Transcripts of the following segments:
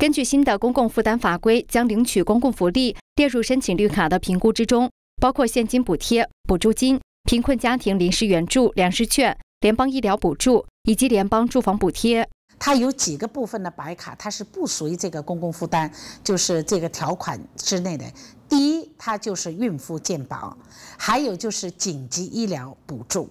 根据新的公共负担法规，将领取公共福利列入申请绿卡的评估之中，包括现金补贴、补助金、贫困家庭临时援助、粮食券、联邦医疗补助以及联邦住房补贴。它有几个部分的白卡，它是不属于这个公共负担，就是这个条款之内的。第一，它就是孕妇健保，还有就是紧急医疗补助。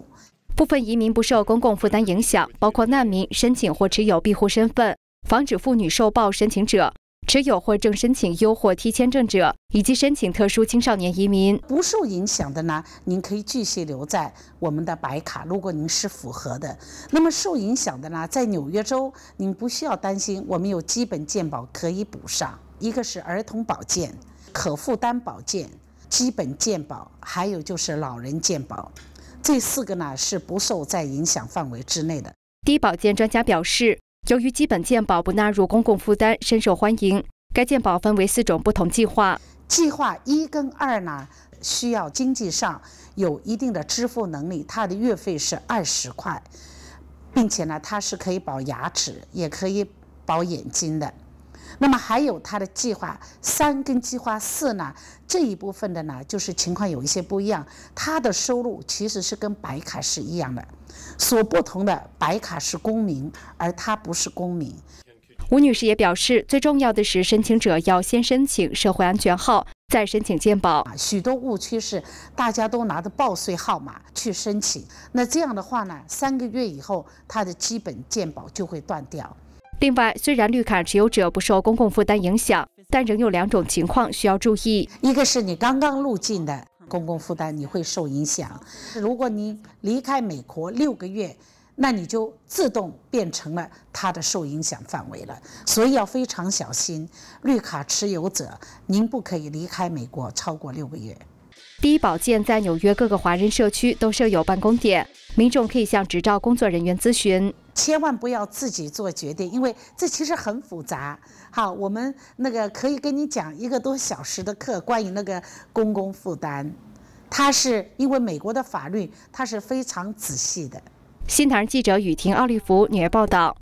部分移民不受公共负担影响，包括难民申请或持有庇护身份。防止妇女受暴申请者、持有或正申请优或提签证者，以及申请特殊青少年移民不受影响的呢？您可以继续留在我们的白卡。如果您是符合的，那么受影响的呢？在纽约州，您不需要担心，我们有基本健保可以补上。一个是儿童保健、可负担保健、基本健保，还有就是老人健保，这四个呢是不受在影响范围之内的。低保健专家表示。由于基本健保不纳入公共负担，深受欢迎。该健保分为四种不同计划。计划一跟二呢，需要经济上有一定的支付能力，它的月费是二十块，并且呢，它是可以保牙齿，也可以保眼睛的。那么还有他的计划三跟计划四呢这一部分的呢就是情况有一些不一样，他的收入其实是跟白卡是一样的，所不同的白卡是公民，而他不是公民。吴女士也表示，最重要的是申请者要先申请社会安全号，再申请健保。许多误区是大家都拿着报税号码去申请，那这样的话呢，三个月以后他的基本健保就会断掉。另外，虽然绿卡持有者不受公共负担影响，但仍有两种情况需要注意：一个是你刚刚入境的公共负担，你会受影响；如果你离开美国六个月，那你就自动变成了它的受影响范围了。所以要非常小心，绿卡持有者，您不可以离开美国超过六个月。第一保健在纽约各个华人社区都设有办公点，民众可以向执照工作人员咨询。千万不要自己做决定，因为这其实很复杂。好，我们那个可以跟你讲一个多小时的课，关于那个公共负担，它是因为美国的法律，它是非常仔细的。新唐记者雨婷、奥利弗纽约报道。